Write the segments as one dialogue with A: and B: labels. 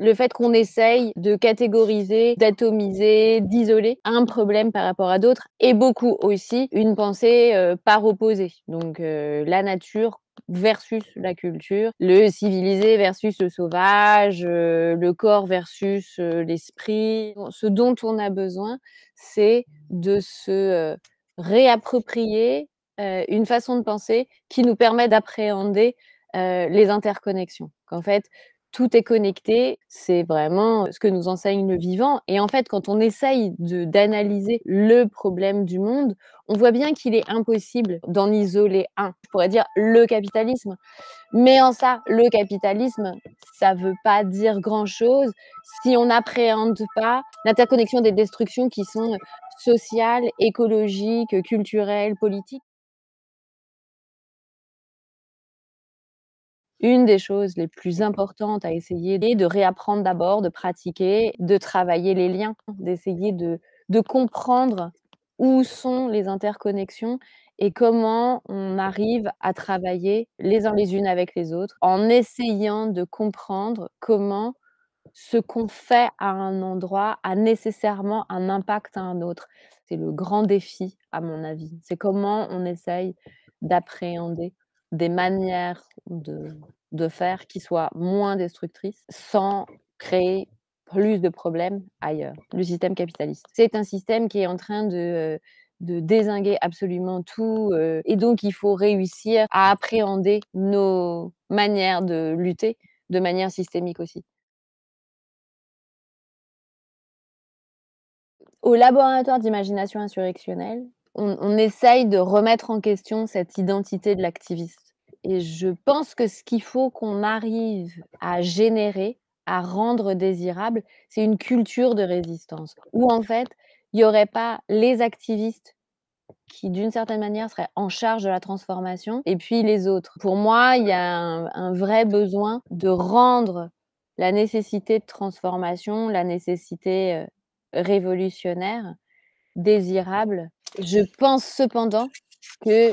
A: le fait qu'on essaye de catégoriser, d'atomiser, d'isoler un problème par rapport à d'autres et beaucoup aussi une pensée euh, par opposé. Donc euh, la nature versus la culture, le civilisé versus le sauvage, euh, le corps versus l'esprit. Ce dont on a besoin, c'est de se réapproprier une façon de penser qui nous permet d'appréhender les interconnexions. Qu'en fait, tout est connecté, c'est vraiment ce que nous enseigne le vivant. Et en fait, quand on essaye d'analyser le problème du monde, on voit bien qu'il est impossible d'en isoler un. Je pourrais dire le capitalisme. Mais en ça, le capitalisme, ça ne veut pas dire grand-chose si on n'appréhende pas l'interconnexion des destructions qui sont sociales, écologiques, culturelles, politiques. une des choses les plus importantes à essayer est de réapprendre d'abord, de pratiquer, de travailler les liens, d'essayer de, comprendre où sont les interconnexions et comment on arrive à travailler les uns les unes avec les autres en essayant de comprendre comment ce qu'on fait à un endroit a nécessairement un impact à un autre. C'est le grand défi, à mon avis. C'est comment on essaye d'appréhender des manières de, faire qui soient moins destructrices sans créer plus de problèmes ailleurs, le système capitaliste. C'est un système qui est en train de, euh, de désinguer absolument tout, euh, et donc il faut réussir à appréhender nos manières de lutter de manière systémique aussi. Au laboratoire d'imagination insurrectionnelle, on, essaye de remettre en question cette identité de l'activiste. Et je pense que ce qu'il faut qu'on arrive à générer, à rendre désirable, c'est une culture de résistance, où en fait, il n'y aurait pas les activistes qui, d'une certaine manière, seraient en charge de la transformation, et puis les autres. Pour moi, il y a un vrai besoin de rendre la nécessité de transformation, la nécessité euh, révolutionnaire, désirable je pense cependant que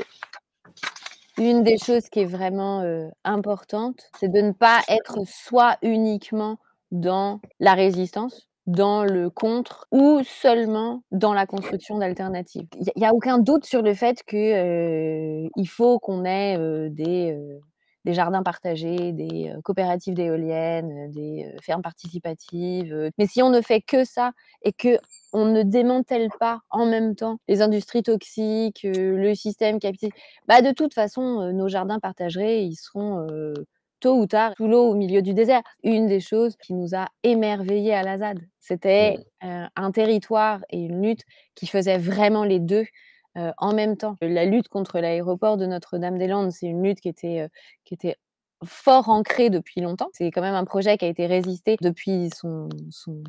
A: une des choses qui est vraiment euh, importante, c'est de ne pas être soit uniquement dans la résistance, dans le contre ou seulement dans la construction d'alternatives. Il n'y a aucun doute sur le fait qu'il euh, faut qu'on ait euh, des des jardins partagés, des coopératives d'éoliennes, des fermes participatives. Mais si on ne fait que ça et que on ne démantèle pas en même temps les industries toxiques, le système capitaliste, bah de toute façon, nos jardins partagés, ils seront tôt ou tard sous l'eau au milieu du désert. Une des choses qui nous a émerveillés à la ZAD, c'était mmh. un territoire et une lutte qui faisaient vraiment les deux euh, en même temps. La lutte contre l'aéroport de Notre-Dame-des-Landes, c'est une lutte qui était, euh, qui était fort ancrée depuis longtemps. C'est quand même un projet qui a été résisté depuis son,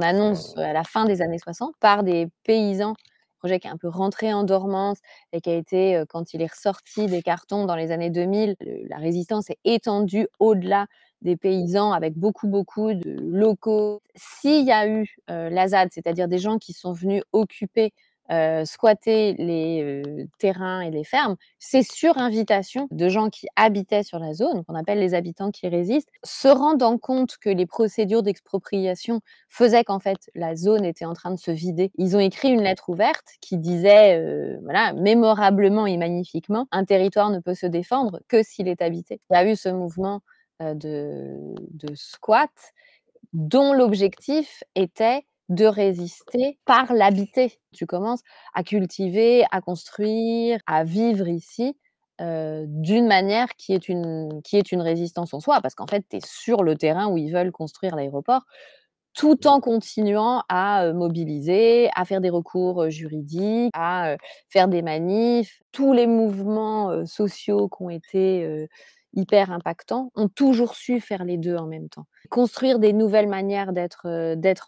A: annonce euh, à la fin des années 60 par des paysans projet qui est un peu rentré en dormance et qui a été, quand il est ressorti des cartons dans les années 2000, la résistance est étendue au-delà des paysans avec beaucoup, beaucoup de locaux. S'il y a eu l'AZAD, c'est-à-dire des gens qui sont venus occuper euh, squatter les euh, terrains et les fermes, c'est sur invitation de gens qui habitaient sur la zone, qu'on appelle les habitants qui résistent, se rendant compte que les procédures d'expropriation faisaient qu'en fait la zone était en train de se vider. Ils ont écrit une lettre ouverte qui disait, euh, voilà, mémorablement et magnifiquement, un territoire ne peut se défendre que s'il est habité. Il y a eu ce mouvement de squat dont l'objectif était de résister par l'habiter. Tu commences à cultiver, à construire, à vivre ici euh, d'une manière qui est, une, qui est une résistance en soi, parce qu'en fait, tu es sur le terrain où ils veulent construire l'aéroport, tout en mmh. continuant à euh, mobiliser, à faire des recours euh, juridiques, à faire des manifs. Tous les mouvements sociaux qui ont été hyper impactants ont toujours su faire les deux en même temps. Construire des nouvelles manières d'être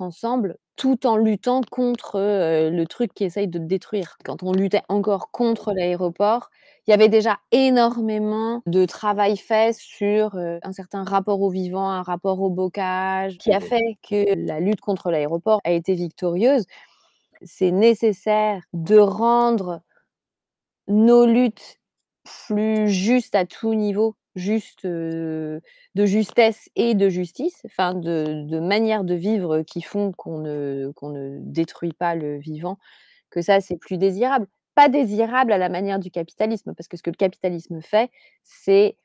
A: ensemble tout en luttant contre le truc qui essaye de te détruire. Quand on luttait encore contre l'aéroport, il y avait déjà énormément de travail fait sur un certain rapport au vivant, un rapport au bocage, qui a fait que la lutte contre l'aéroport a été victorieuse. C'est nécessaire de rendre nos luttes plus justes à tout niveau juste, de justesse et de justice, enfin de, de manières de vivre qui font qu'on ne, qu'on ne détruit pas le vivant, que ça c'est plus désirable. Pas désirable à la manière du capitalisme, parce que ce que le capitalisme fait, c'est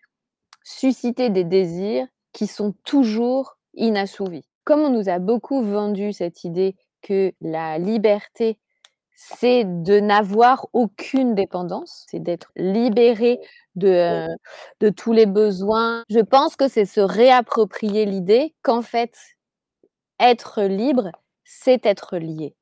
A: susciter des désirs qui sont toujours inassouvis. Comme on nous a beaucoup vendu cette idée que la liberté, c'est de n'avoir aucune dépendance, c'est d'être libéré de, de tous les besoins. Je pense que c'est se réapproprier l'idée qu'en fait, être libre, c'est être lié.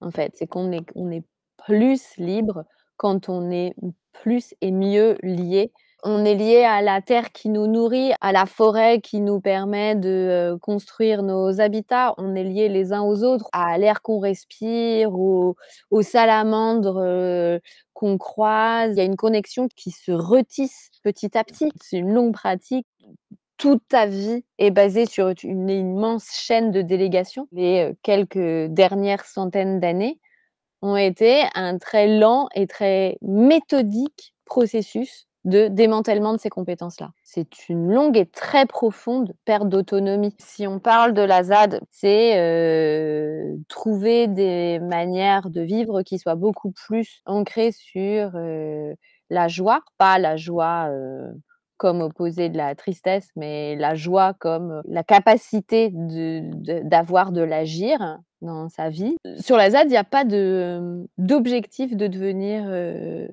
A: En fait, c'est qu'on est, est plus libre quand on est plus et mieux lié on est lié à la terre qui nous nourrit, à la forêt qui nous permet de euh, construire nos habitats. On est lié les uns aux autres, à l'air qu'on respire, aux, salamandres euh, qu'on croise. Il y a une connexion qui se retisse petit à petit. C'est une longue pratique. Toute ta vie est basée sur une immense chaîne de délégation. Les euh, quelques dernières centaines d'années ont été un très lent et très méthodique processus de démantèlement de ces compétences-là. C'est une longue et très profonde perte d'autonomie. Si on parle de la ZAD, c'est euh, trouver des manières de vivre qui soient beaucoup plus ancrées sur euh, la joie, pas la joie euh, comme opposée de la tristesse, mais la joie comme la capacité d'avoir de, l'agir dans sa vie. Sur la ZAD, il n'y a pas d'objectif de, devenir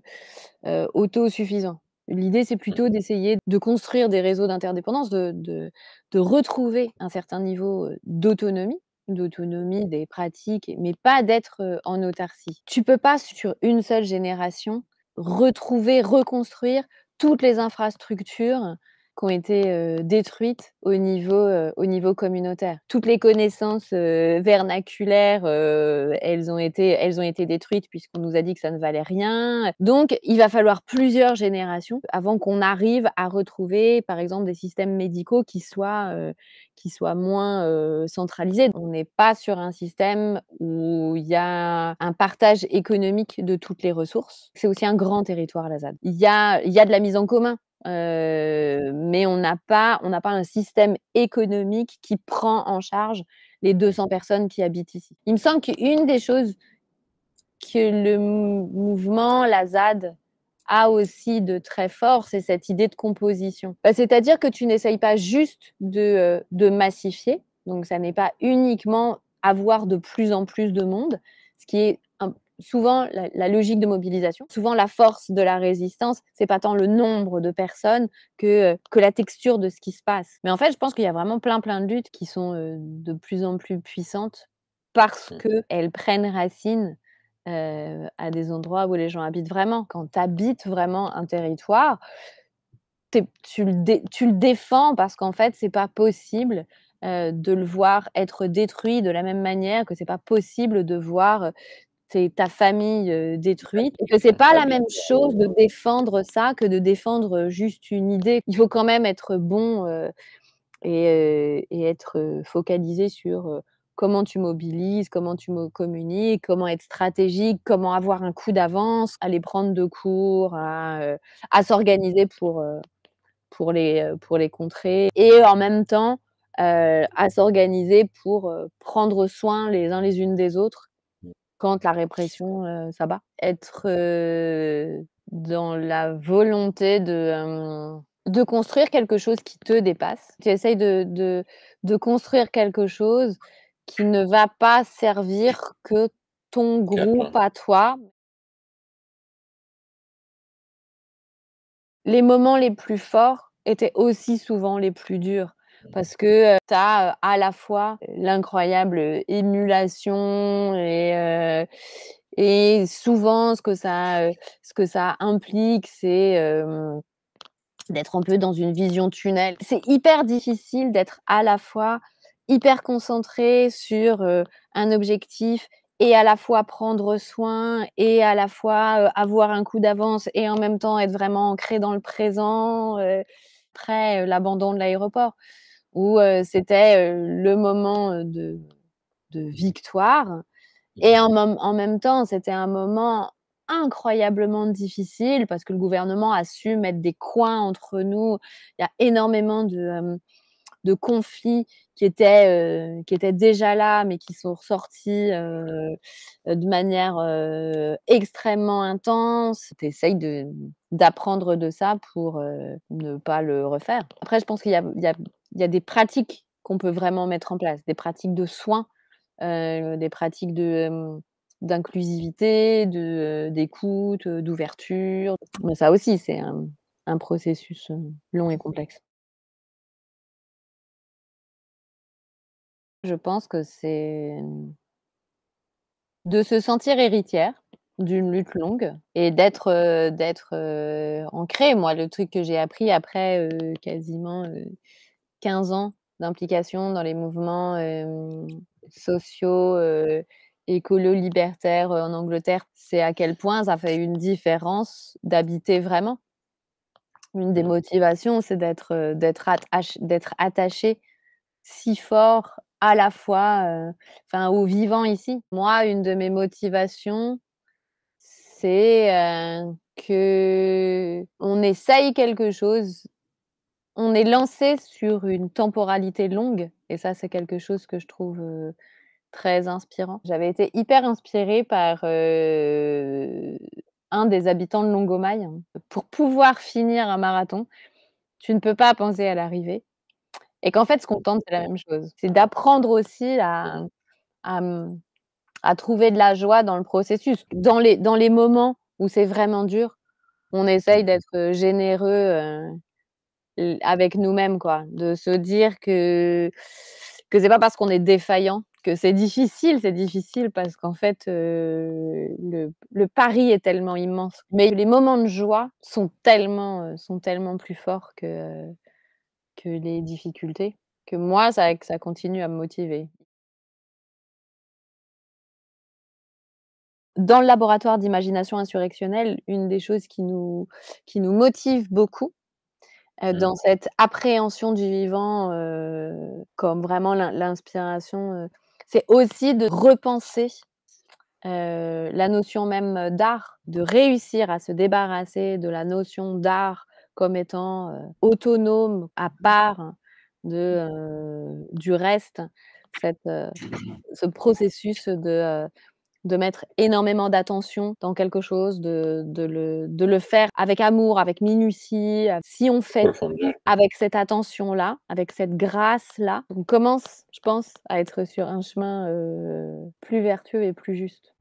A: autosuffisant. L'idée, c'est mmh. plutôt d'essayer de construire des réseaux d'interdépendance, de, retrouver un certain niveau d'autonomie, d'autonomie des pratiques, mais pas d'être en autarcie. Tu peux pas, sur une seule génération, retrouver, reconstruire toutes les infrastructures qui ont été détruites au niveau, au niveau communautaire. Toutes les connaissances vernaculaires, elles, ont été, elles ont été détruites puisqu'on nous a dit que ça ne valait rien. Donc, il va falloir plusieurs générations avant qu'on arrive à retrouver, par exemple, des systèmes médicaux qui soient, qui soient moins centralisés. On n'est pas sur un système où il y a un partage économique de toutes les ressources. C'est aussi un grand territoire, la ZAD. Il il y a de la mise en commun mais on n'a pas, on n'a pas un système économique qui prend en charge les 200 personnes qui habitent ici. Il me semble qu'une des choses que le mouvement, la ZAD, a aussi de très fort, c'est cette idée de composition. Bah, c'est-à-dire que tu n'essayes pas juste de, de massifier, donc ça n'est pas uniquement avoir de plus en plus de monde, ce qui est souvent la, logique de mobilisation, souvent la force de la résistance, c'est pas tant le nombre de personnes que, euh, que la texture de ce qui se passe. Mais en fait, je pense qu'il y a vraiment plein plein de luttes qui sont euh, de plus en plus puissantes parce mm. qu'elles prennent racine euh, à des endroits où les gens habitent vraiment. Quand tu habites vraiment un territoire, tu le, défends parce qu'en fait, c'est pas possible de le voir être détruit de la même manière que c'est pas possible de voir c'est ta famille détruite. Ce que c'est pas la même chose de défendre ça que de défendre juste une idée. Il faut quand même être bon et, être focalisé sur comment tu mobilises, comment tu communiques, comment être stratégique, comment avoir un coup d'avance, aller prendre de cours, à, s'organiser pour, pour, les, pour les contrer. Et en même temps, à s'organiser pour prendre soin les uns les unes des autres quand la répression ça va. Être dans la volonté de, de construire quelque chose qui te dépasse. Tu essayes de, de, construire quelque chose qui ne va pas servir que ton groupe à toi. Les moments les plus forts étaient aussi souvent les plus durs parce que tu as à la fois l'incroyable émulation et souvent, ce que ça, ce que ça implique, c'est d'être un peu dans une vision tunnel. C'est hyper difficile d'être à la fois hyper concentré sur un objectif et à la fois prendre soin et à la fois avoir un coup d'avance et en même temps être vraiment ancré dans le présent, après l'abandon de l'aéroport où euh, c'était euh, le moment euh, de, victoire. Mmh. Et en, en même temps, c'était un moment incroyablement difficile parce que le gouvernement a su mettre des coins entre nous. Il y a énormément de, de conflits qui étaient, qui étaient déjà là, mais qui sont ressortis de manière extrêmement intense. Tu essayes d'apprendre de, ça pour ne pas le refaire. Après, je pense qu'il y a, il y a des pratiques qu'on peut vraiment mettre en place, des pratiques de soins, euh, des pratiques de d'inclusivité, de d'écoute, d'ouverture. Mais ça aussi, c'est un, un processus long et complexe. Je pense que c'est mmh, de se sentir héritière d'une lutte longue et d'être d'être ancrée. Moi, le truc que j'ai appris après quasiment 15 ans d'implication dans les mouvements sociaux, écolo, libertaires en Angleterre, c'est à quel point ça fait une différence d'habiter vraiment. Une des mmh. motivations, c'est d'être d'être attaché, attaché si fort à la fois enfin, au vivant ici. Moi, une de mes motivations, c'est qu'on que on essaye quelque chose on est lancé sur une temporalité longue, et ça, c'est quelque chose que je trouve euh, très inspirant. J'avais été hyper inspirée par euh, un des habitants de Longomaille. Pour pouvoir finir un marathon, tu ne peux pas penser à l'arrivée. Et qu'en fait, ce qu'on tente, c'est la même chose. C'est d'apprendre aussi à, trouver de la joie dans le processus. Dans les, moments où c'est vraiment dur, on essaye d'être généreux. Euh, avec nous-mêmes, quoi. De se dire que que c'est pas parce qu'on est défaillant que c'est difficile, c'est difficile parce qu'en fait euh, le, le, pari est tellement immense. Mais les moments de joie sont tellement euh, sont tellement plus forts que que les difficultés. Que moi, ça, ça continue à me motiver. dans le laboratoire d'imagination insurrectionnelle, une des choses qui nous, qui nous motive beaucoup, euh, mmh. dans cette appréhension du vivant euh, comme vraiment l'inspiration. Euh, c'est aussi de repenser la notion même d'art, de réussir à se débarrasser de la notion d'art comme étant autonome, à part de, du reste. Cette, ce processus de, de mettre énormément d'attention dans quelque chose, de, le, faire avec amour, avec minutie. Si on fait avec cette attention-là, avec cette grâce-là, on commence, je pense, à être sur un chemin euh, plus vertueux et plus juste.